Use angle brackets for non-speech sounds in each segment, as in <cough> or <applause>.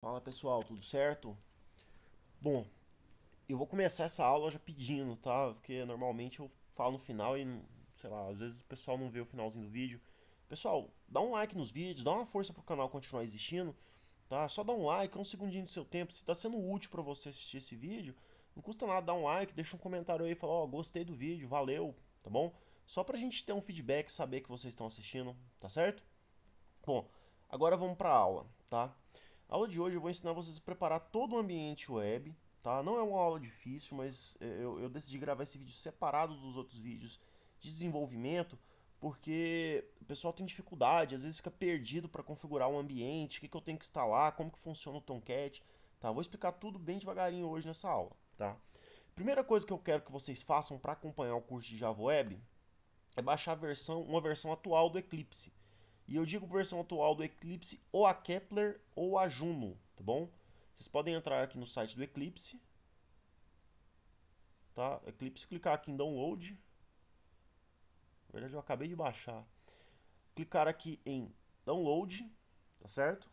Fala pessoal, tudo certo? Bom, eu vou começar essa aula já pedindo, tá? Porque normalmente eu falo no final e, sei lá, às vezes o pessoal não vê o finalzinho do vídeo. Pessoal, dá um like nos vídeos, dá uma força pro canal continuar existindo, tá? Só dá um like, um segundinho do seu tempo. Se tá sendo útil para você assistir esse vídeo, não custa nada dar um like, deixa um comentário aí, fala, ó, oh, gostei do vídeo, valeu, tá bom? Só pra gente ter um feedback, saber que vocês estão assistindo, tá certo? Bom, agora vamos pra aula, Tá? A aula de hoje eu vou ensinar vocês a preparar todo o ambiente web, tá? Não é uma aula difícil, mas é, eu, eu decidi gravar esse vídeo separado dos outros vídeos de desenvolvimento, porque o pessoal tem dificuldade, às vezes fica perdido para configurar o um ambiente, o que, que eu tenho que instalar, como que funciona o Tomcat, tá? Vou explicar tudo bem devagarinho hoje nessa aula, tá? Primeira coisa que eu quero que vocês façam para acompanhar o curso de Java Web é baixar versão, uma versão atual do Eclipse. E eu digo versão atual do Eclipse ou a Kepler ou a Juno, tá bom? Vocês podem entrar aqui no site do Eclipse. Tá? Eclipse, clicar aqui em download. Na verdade eu acabei de baixar. Clicar aqui em download, tá certo?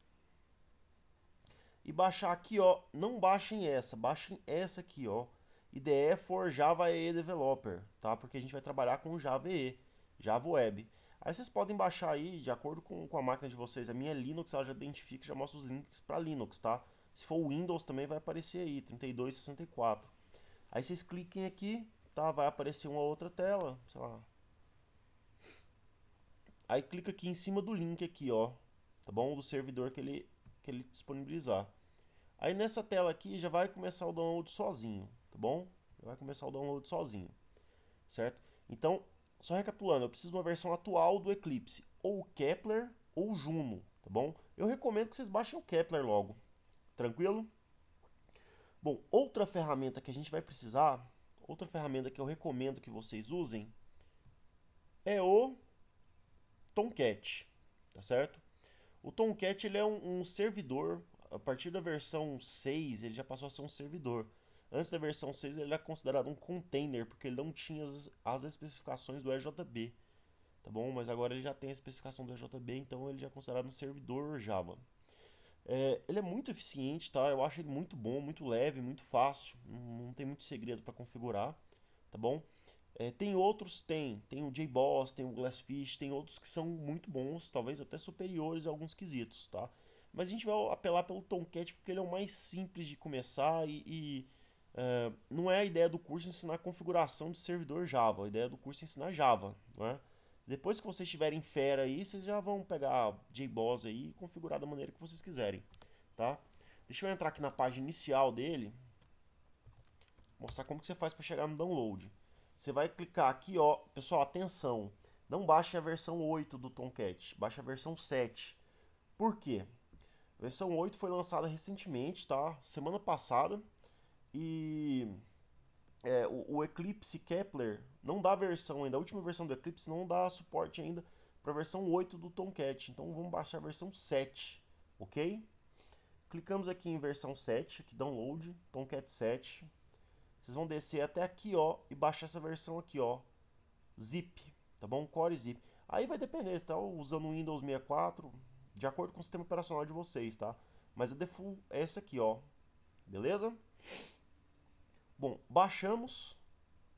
E baixar aqui, ó, não baixem essa, baixem essa aqui, ó. IDE for Java EE Developer, tá? Porque a gente vai trabalhar com Java EE, Java Web. Aí vocês podem baixar aí, de acordo com, com a máquina de vocês. A minha é Linux, ela já identifica, já mostra os links para Linux, tá? Se for Windows também vai aparecer aí, 3264. Aí vocês cliquem aqui, tá? Vai aparecer uma outra tela, sei lá. Aí clica aqui em cima do link aqui, ó. Tá bom? Do servidor que ele, que ele disponibilizar. Aí nessa tela aqui já vai começar o download sozinho, tá bom? Já vai começar o download sozinho, certo? Então, só recapitulando, eu preciso de uma versão atual do Eclipse, ou Kepler ou Juno, tá bom? Eu recomendo que vocês baixem o Kepler logo, tranquilo? Bom, outra ferramenta que a gente vai precisar, outra ferramenta que eu recomendo que vocês usem é o Tomcat, tá certo? O Tomcat ele é um, um servidor, a partir da versão 6 ele já passou a ser um servidor, Antes da versão 6 ele era considerado um container, porque ele não tinha as, as especificações do EJB, tá bom? Mas agora ele já tem a especificação do EJB, então ele já é considerado um servidor Java. É, ele é muito eficiente, tá? Eu acho ele muito bom, muito leve, muito fácil, não, tem muito segredo para configurar, tá bom? É, tem outros, tem, tem o JBoss, tem o Glassfish, tem outros que são muito bons, talvez até superiores a alguns quesitos, tá? Mas a gente vai apelar pelo Tomcat porque ele é o mais simples de começar e, e ah, não é a ideia do curso ensinar configuração de servidor Java, a ideia do curso é ensinar Java, não é? Depois que vocês tiverem fera aí, vocês já vão pegar JBoss aí e configurar da maneira que vocês quiserem, tá? Deixa eu entrar aqui na página inicial dele, mostrar como que você faz para chegar no download. Você vai clicar aqui, ó, pessoal, atenção, não baixe a versão 8 do Tomcat, baixe a versão 7. Por quê? A versão 8 foi lançada recentemente, tá? Semana passada. E é, o, o, Eclipse Kepler não dá versão ainda, a última versão do Eclipse não dá suporte ainda para a versão 8 do Tomcat, então vamos baixar a versão 7, ok? Clicamos aqui em versão 7, aqui download, Tomcat 7. Vocês vão descer até aqui, ó, e baixar essa versão aqui, ó, zip, tá bom? Core zip. Aí vai depender, se tá usando o Windows 64, de acordo com o sistema operacional de vocês, tá? Mas a é default é essa aqui, ó, beleza? Bom, baixamos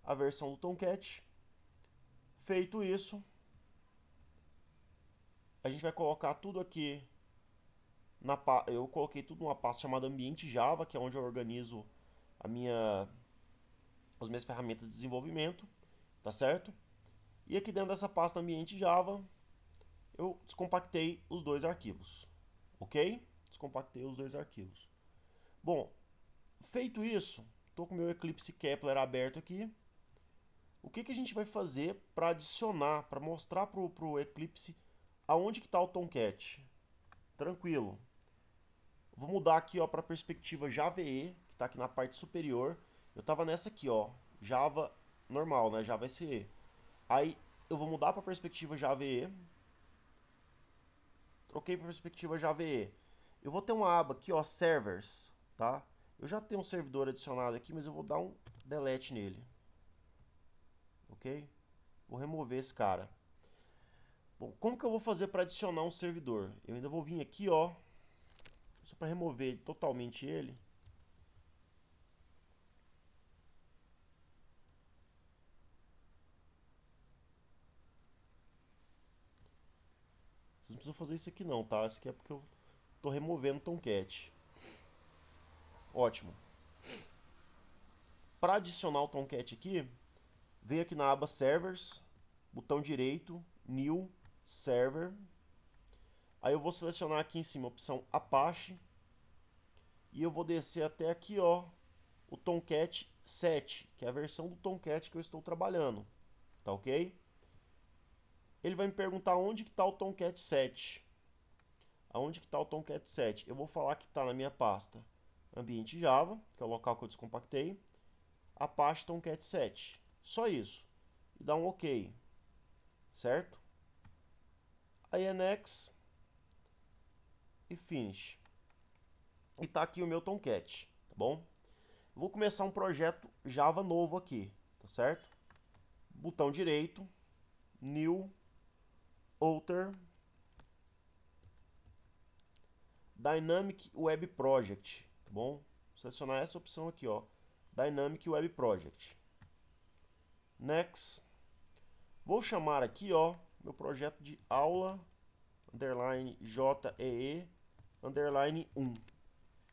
a versão do Tomcat. Feito isso, a gente vai colocar tudo aqui na eu coloquei tudo numa pasta chamada ambiente Java, que é onde eu organizo a minha as minhas ferramentas de desenvolvimento, tá certo? E aqui dentro dessa pasta ambiente Java, eu descompactei os dois arquivos, ok? Descompactei os dois arquivos. Bom, feito isso, Estou com o meu Eclipse Kepler aberto aqui. O que, que a gente vai fazer para adicionar, para mostrar para o Eclipse aonde que está o Tomcat? Tranquilo. Vou mudar aqui para a perspectiva JavaE, que está aqui na parte superior. Eu estava nessa aqui, ó, Java normal, né? Java SE. Aí eu vou mudar para a perspectiva JavaE. Troquei para perspectiva JavaE. Eu vou ter uma aba aqui, ó, servers, tá? Eu já tenho um servidor adicionado aqui, mas eu vou dar um delete nele. Ok? Vou remover esse cara. Bom, como que eu vou fazer para adicionar um servidor? Eu ainda vou vir aqui, ó. Só para remover totalmente ele. Vocês não precisam fazer isso aqui não, tá? Isso aqui é porque eu tô removendo o Tomcat. Ótimo. Para adicionar o Tomcat aqui, vem aqui na aba Servers, botão direito, New Server. Aí eu vou selecionar aqui em cima a opção Apache. E eu vou descer até aqui, ó, o Tomcat 7, que é a versão do Tomcat que eu estou trabalhando. Tá ok? Ele vai me perguntar onde que está o Tomcat 7. Aonde que está o Tomcat 7? Eu vou falar que está na minha pasta ambiente Java, que é o local que eu descompactei, Apache Tomcat 7. Só isso. E dá um OK. Certo? Aí é Next e Finish. E tá aqui o meu Tomcat, tá bom? Vou começar um projeto Java novo aqui, tá certo? Botão direito, New, Outer, Dynamic Web Project tá bom? Vou selecionar essa opção aqui, ó, Dynamic Web Project. Next. Vou chamar aqui, ó, meu projeto de aula, underline JEE, underline 1,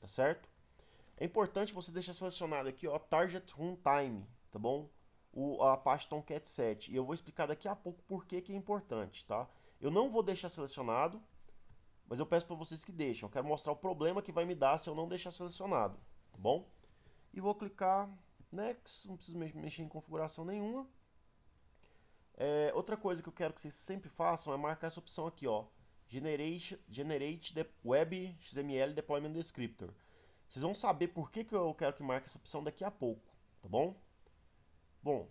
tá certo? É importante você deixar selecionado aqui, ó, Target Runtime, tá bom? O, a parte Tomcat 7. E eu vou explicar daqui a pouco por que que é importante, tá? Eu não vou deixar selecionado, mas eu peço para vocês que deixem. Eu quero mostrar o problema que vai me dar se eu não deixar selecionado, tá bom? E vou clicar Next, não preciso mexer em configuração nenhuma. É, outra coisa que eu quero que vocês sempre façam é marcar essa opção aqui, ó. Generate, generate de, Web XML Deployment Descriptor. Vocês vão saber por que, que eu quero que marque essa opção daqui a pouco, tá bom? Bom,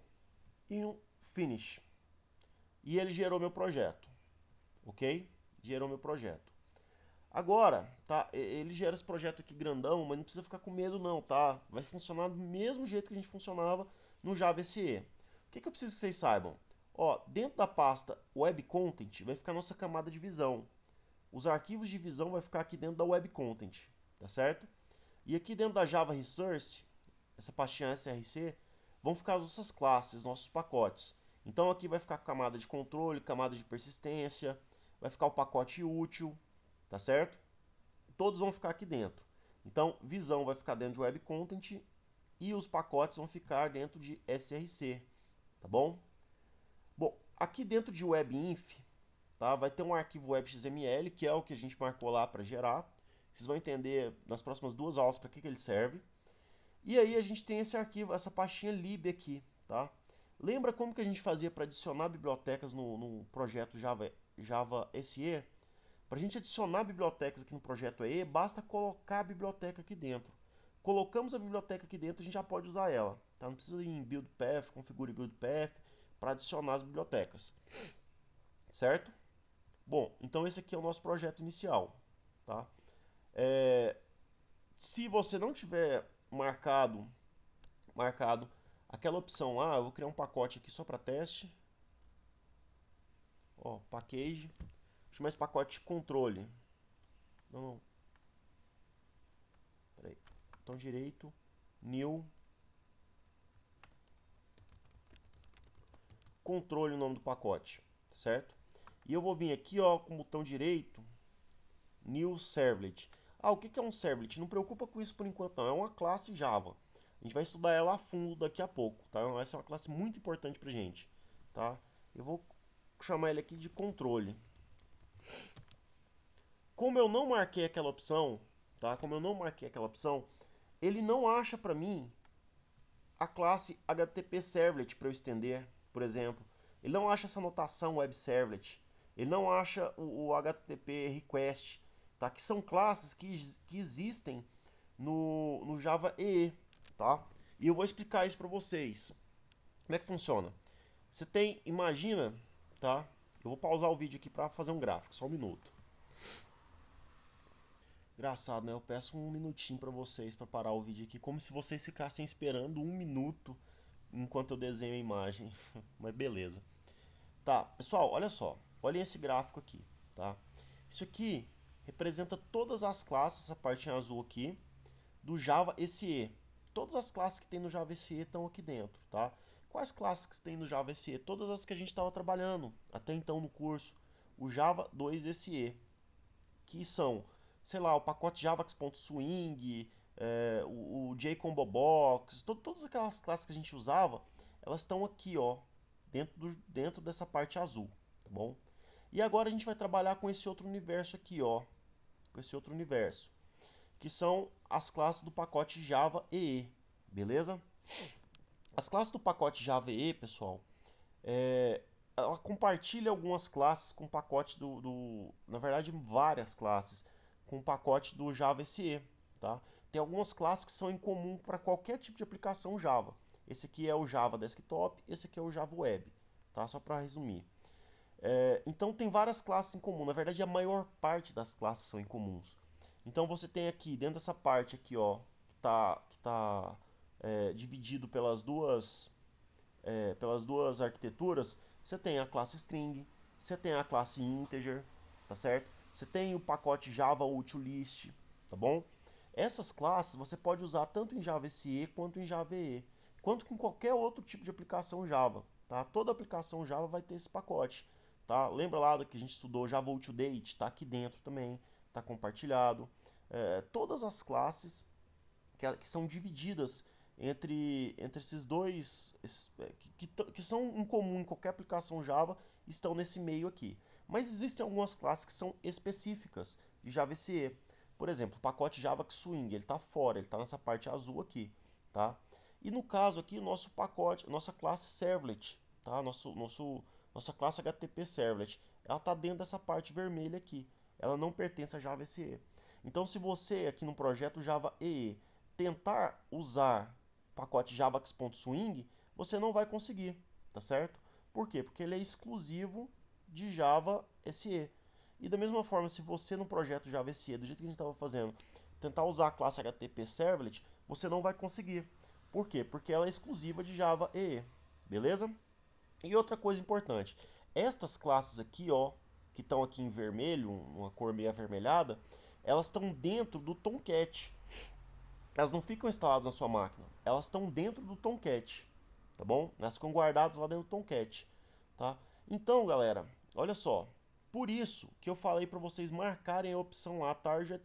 e um Finish. E ele gerou meu projeto, ok? Gerou meu projeto. Agora, tá? Ele gera esse projeto aqui grandão, mas não precisa ficar com medo não, tá? Vai funcionar do mesmo jeito que a gente funcionava no Java SE. O que, que eu preciso que vocês saibam? Ó, dentro da pasta Web Content vai ficar a nossa camada de visão. Os arquivos de visão vai ficar aqui dentro da Web Content, tá certo? E aqui dentro da Java Resource, essa pastinha SRC, vão ficar as nossas classes, nossos pacotes. Então aqui vai ficar a camada de controle, camada de persistência, vai ficar o pacote útil, tá certo? Todos vão ficar aqui dentro. Então, visão vai ficar dentro de Web Content e os pacotes vão ficar dentro de SRC, tá bom? Bom, aqui dentro de WebInf, tá? Vai ter um arquivo WebXML, que é o que a gente marcou lá para gerar. Vocês vão entender nas próximas duas aulas para que, que ele serve. E aí a gente tem esse arquivo, essa pastinha lib aqui, tá? Lembra como que a gente fazia para adicionar bibliotecas no, no projeto Java, Java SE? Para a gente adicionar bibliotecas aqui no projeto EE, basta colocar a biblioteca aqui dentro. Colocamos a biblioteca aqui dentro, a gente já pode usar ela. Tá? Não precisa ir em build path, configure build path para adicionar as bibliotecas. Certo? Bom, então esse aqui é o nosso projeto inicial. Tá? É, se você não tiver marcado, marcado aquela opção lá, ah, eu vou criar um pacote aqui só para teste. Ó, package chamar esse pacote controle. Não, não. Então direito, new. Controle o nome do pacote, tá certo? E eu vou vir aqui, ó, com o botão direito, new servlet. Ah, o que é um servlet? Não preocupa com isso por enquanto não, é uma classe Java. A gente vai estudar ela a fundo daqui a pouco, tá? Então, essa é uma classe muito importante pra gente, tá? Eu vou chamar ele aqui de controle. Como eu não marquei aquela opção, tá? Como eu não marquei aquela opção, ele não acha para mim a classe HTTP Servlet para eu estender, por exemplo. Ele não acha essa notação Web Servlet. Ele não acha o, o HTTP Request, tá? Que são classes que, que existem no, no Java EE, tá? E eu vou explicar isso para vocês. Como é que funciona? Você tem, imagina, tá? Eu vou pausar o vídeo aqui para fazer um gráfico, só um minuto. Engraçado, né? Eu peço um minutinho para vocês para parar o vídeo aqui, como se vocês ficassem esperando um minuto enquanto eu desenho a imagem. <laughs> Mas beleza. Tá, pessoal, olha só. Olhem esse gráfico aqui, tá? Isso aqui representa todas as classes, essa parte em azul aqui, do Java SE. Todas as classes que tem no Java SE estão aqui dentro, tá? quais classes que tem no Java SE? Todas as que a gente estava trabalhando até então no curso, o Java 2 SE, que são, sei lá, o pacote javax.swing, é, o, o jcombobox, to, todas aquelas classes que a gente usava, elas estão aqui, ó, dentro, do, dentro dessa parte azul, tá bom? E agora a gente vai trabalhar com esse outro universo aqui, ó, com esse outro universo, que são as classes do pacote Java EE, beleza? As classes do pacote JavaE, pessoal, é, ela compartilha algumas classes com o pacote do, do, Na verdade, várias classes com o pacote do Java SE. Tá? Tem algumas classes que são em comum para qualquer tipo de aplicação Java. Esse aqui é o Java Desktop, esse aqui é o Java Web. Tá? Só para resumir. É, então tem várias classes em comum. Na verdade, a maior parte das classes são em comuns. Então você tem aqui, dentro dessa parte aqui, ó, que está que tá é, dividido pelas duas, é, pelas duas arquiteturas, você tem a classe string, você tem a classe integer, tá certo? Você tem o pacote Java utilist, tá bom? Essas classes você pode usar tanto em Java SE quanto em Java EE, quanto com qualquer outro tipo de aplicação Java, tá? Toda aplicação Java vai ter esse pacote, tá? Lembra lá do que a gente estudou Java Util Date, tá aqui dentro também, tá compartilhado. É, todas as classes que, que são divididas entre, entre esses dois, é, que, que, que são comum em qualquer aplicação Java, estão nesse meio aqui. Mas existem algumas classes que são específicas de Java SE. Por exemplo, o pacote Java Swing, ele está fora, ele está nessa parte azul aqui, tá? E no caso aqui, nosso pacote, nossa classe Servlet, tá? Nosso, nosso, nossa classe HTTP Servlet, ela está dentro dessa parte vermelha aqui. Ela não pertence a Java SE. Então, se você aqui no projeto Java EE tentar usar pacote javax.swing, você não vai conseguir, tá certo? Por quê? Porque ele é exclusivo de Java SE. E da mesma forma, se você no projeto Java SE, do jeito que a gente estava fazendo, tentar usar a classe HTTP Servlet, você não vai conseguir. Por quê? Porque ela é exclusiva de Java EE, beleza? E outra coisa importante, estas classes aqui, ó, que estão aqui em vermelho, uma cor meio avermelhada, elas estão dentro do Tomcat elas não ficam instaladas na sua máquina, elas estão dentro do Tomcat, tá bom? Elas ficam guardadas lá dentro do Tomcat, tá? Então, galera, olha só, por isso que eu falei para vocês marcarem a opção lá, Target,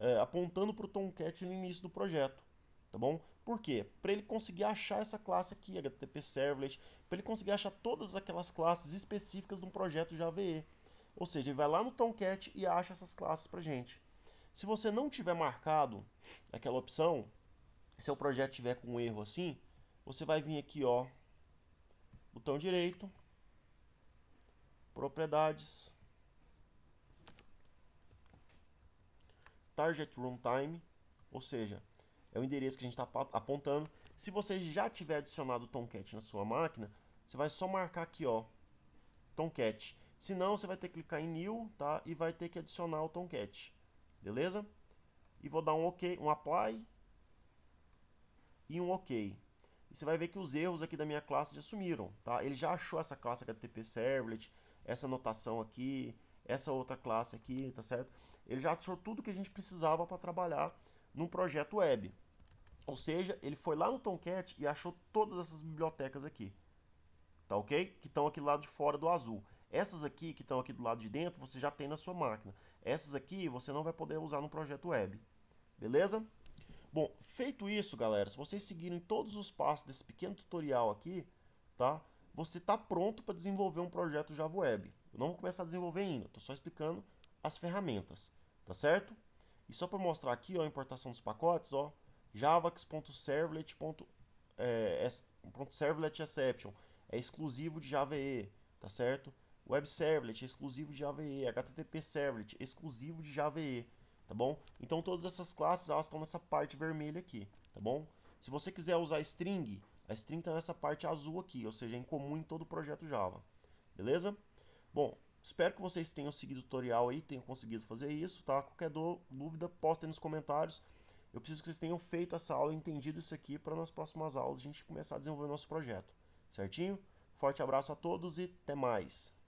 é, apontando para o Tomcat no início do projeto, tá bom? Por quê? Para ele conseguir achar essa classe aqui, HTTP Servlet, para ele conseguir achar todas aquelas classes específicas de um projeto Java AVE. Ou seja, ele vai lá no Tomcat e acha essas classes pra gente. Se você não tiver marcado aquela opção, seu projeto tiver com um erro assim, você vai vir aqui, ó, botão direito, propriedades, target runtime, ou seja, é o endereço que a gente está apontando. Se você já tiver adicionado o Tomcat na sua máquina, você vai só marcar aqui, ó, Tomcat. Se não, você vai ter que clicar em New, tá? E vai ter que adicionar o Tomcat. Beleza? E vou dar um OK, um apply e um OK. E você vai ver que os erros aqui da minha classe já sumiram, tá? Ele já achou essa classe HTTP Servlet, essa notação aqui, essa outra classe aqui, tá certo? Ele já achou tudo que a gente precisava para trabalhar num projeto web. Ou seja, ele foi lá no Tomcat e achou todas essas bibliotecas aqui. Tá ok? Que estão aqui do lado de fora do azul. Essas aqui que estão aqui do lado de dentro, você já tem na sua máquina. Essas aqui você não vai poder usar no projeto web, beleza? Bom, feito isso, galera, se vocês seguirem todos os passos desse pequeno tutorial aqui, tá? Você está pronto para desenvolver um projeto Java Web. Eu não vou começar a desenvolver ainda, estou só explicando as ferramentas, tá certo? E só para mostrar aqui, ó, a importação dos pacotes, ó, javax.servlet.servlet.exception eh, é, é exclusivo de Java EE, tá certo? Web Servlet, exclusivo de JavaE. HTTP Servlet, exclusivo de JavaE, tá bom? Então todas essas classes, elas estão nessa parte vermelha aqui, tá bom? Se você quiser usar string, a string está nessa parte azul aqui, ou seja, é em comum em todo o projeto Java, beleza? Bom, espero que vocês tenham seguido o tutorial aí, tenham conseguido fazer isso, tá? Qualquer dúvida, aí nos comentários. Eu preciso que vocês tenham feito essa aula, entendido isso aqui, para nas próximas aulas a gente começar a desenvolver o nosso projeto, certinho? Forte abraço a todos e até mais!